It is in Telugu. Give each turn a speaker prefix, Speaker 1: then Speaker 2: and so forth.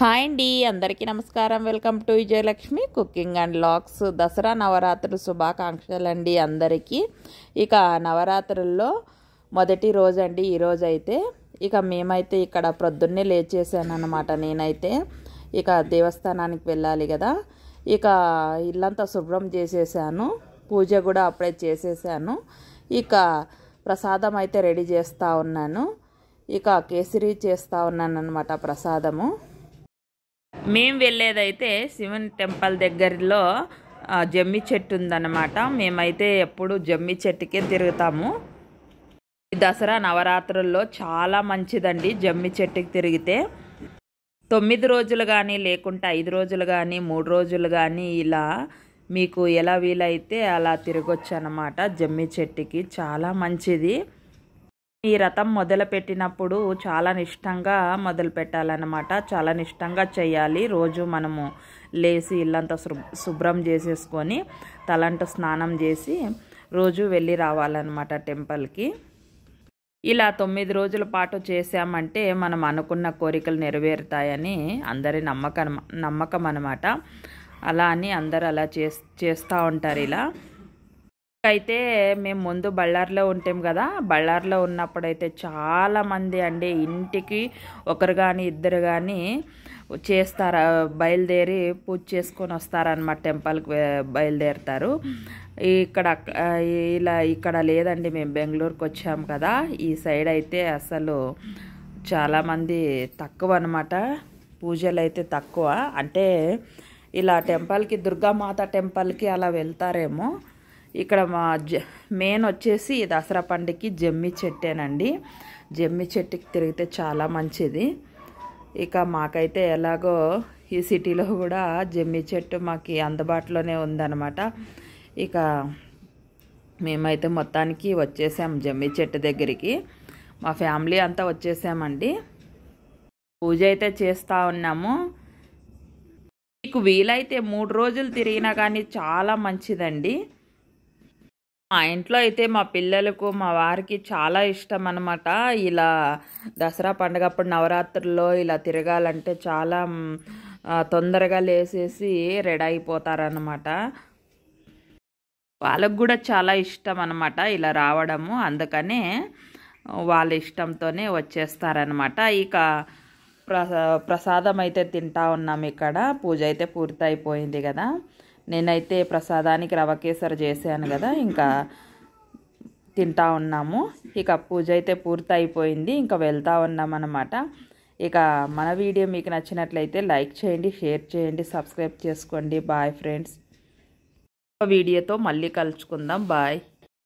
Speaker 1: హాయ్ అండి అందరికీ నమస్కారం welcome to Vijayalakshmi cooking and లాక్స్ దసరా నవరాత్రులు శుభాకాంక్షలు అండి అందరికీ ఇక నవరాత్రుల్లో మొదటి రోజు అండి ఈరోజు అయితే ఇక మేమైతే ఇక్కడ ప్రొద్దున్నే లేచేసాను అనమాట నేనైతే ఇక దేవస్థానానికి వెళ్ళాలి కదా ఇక ఇల్లంతా శుభ్రం చేసేసాను పూజ కూడా అప్పుడే చేసేసాను ఇక ప్రసాదం అయితే రెడీ చేస్తూ ఉన్నాను ఇక కేసరి చేస్తూ ఉన్నాను అనమాట ప్రసాదము మేము వెళ్ళేదైతే శివన్ టెంపుల్ దగ్గరలో జమ్మి చెట్టు ఉందన్నమాట మేమైతే ఎప్పుడు జమ్మి చెట్టుకే తిరుగుతాము ఈ దసరా నవరాత్రుల్లో చాలా మంచిదండి జమ్మి చెట్టుకి తిరిగితే తొమ్మిది రోజులు కానీ లేకుంటే ఐదు రోజులు కానీ మూడు రోజులు కానీ ఇలా మీకు ఎలా వీలైతే అలా తిరగొచ్చు అన్నమాట జమ్మి చెట్టుకి చాలా మంచిది ఈ రథం మొదలుపెట్టినప్పుడు చాలా నిష్టంగా మొదలు పెట్టాలన్నమాట చాలా నిష్టంగా చేయాలి రోజు మనము లేచి ఇల్లంతా శుభ్రం చేసేసుకొని తలంట స్నానం చేసి రోజు వెళ్ళి రావాలన్నమాట టెంపుల్కి ఇలా తొమ్మిది రోజుల పాటు చేసామంటే మనం అనుకున్న కోరికలు నెరవేరుతాయని అందరి నమ్మకం నమ్మకం అనమాట అలా అని అందరు అలా చేస్తూ ఉంటారు ఇలా అయితే మేము ముందు బళ్ళార్లో ఉంటాం కదా బళ్ళార్లో ఉన్నప్పుడైతే చాలామంది అండి ఇంటికి ఒకరు కానీ ఇద్దరు కానీ చేస్తారు బయలుదేరి పూజ చేసుకొని వస్తారనమాట టెంపుల్కి బయలుదేరుతారు ఇక్కడ ఇలా ఇక్కడ లేదండి మేము బెంగళూరుకి వచ్చాం కదా ఈ సైడ్ అయితే అసలు చాలామంది తక్కువ అనమాట పూజలు అయితే తక్కువ అంటే ఇలా టెంపుల్కి దుర్గామాత టెంపుల్కి అలా వెళ్తారేమో ఇక్కడ మా మెయిన్ వచ్చేసి దసరా పండుగకి జమ్మి చెట్టేనండి జమ్మి చెట్టుకి తిరిగితే చాలా మంచిది ఇక మాకైతే ఎలాగో ఈ సిటీలో కూడా జమ్మి చెట్టు మాకు అందుబాటులోనే ఉందన్నమాట ఇక మేమైతే మొత్తానికి వచ్చేసాం జమ్మి చెట్టు దగ్గరికి మా ఫ్యామిలీ అంతా వచ్చేసామండి పూజ అయితే చేస్తూ ఉన్నాము మీకు వీలైతే మూడు రోజులు తిరిగినా కానీ చాలా మంచిదండి మా ఇంట్లో అయితే మా పిల్లలకు మా వారికి చాలా ఇష్టం అనమాట ఇలా దసరా పండుగ అప్పుడు నవరాత్రుల్లో ఇలా తిరగాలంటే చాలా తొందరగా లేసేసి రెడీ అయిపోతారనమాట వాళ్ళకు కూడా చాలా ఇష్టం అనమాట ఇలా రావడము అందుకనే వాళ్ళ ఇష్టంతోనే వచ్చేస్తారనమాట ఇక ప్రసాదం అయితే తింటా ఉన్నాం ఇక్కడ పూజ అయితే పూర్తయిపోయింది కదా నేనైతే ప్రసాదానికి రవ కేసరి చేశాను కదా ఇంకా తింటా ఉన్నాము ఇక పూజ అయితే పూర్తయిపోయింది ఇంకా వెళ్తూ ఉన్నామన్నమాట ఇక మన వీడియో మీకు నచ్చినట్లయితే లైక్ చేయండి షేర్ చేయండి సబ్స్క్రైబ్ చేసుకోండి బాయ్ ఫ్రెండ్స్ వీడియోతో మళ్ళీ కలుసుకుందాం బాయ్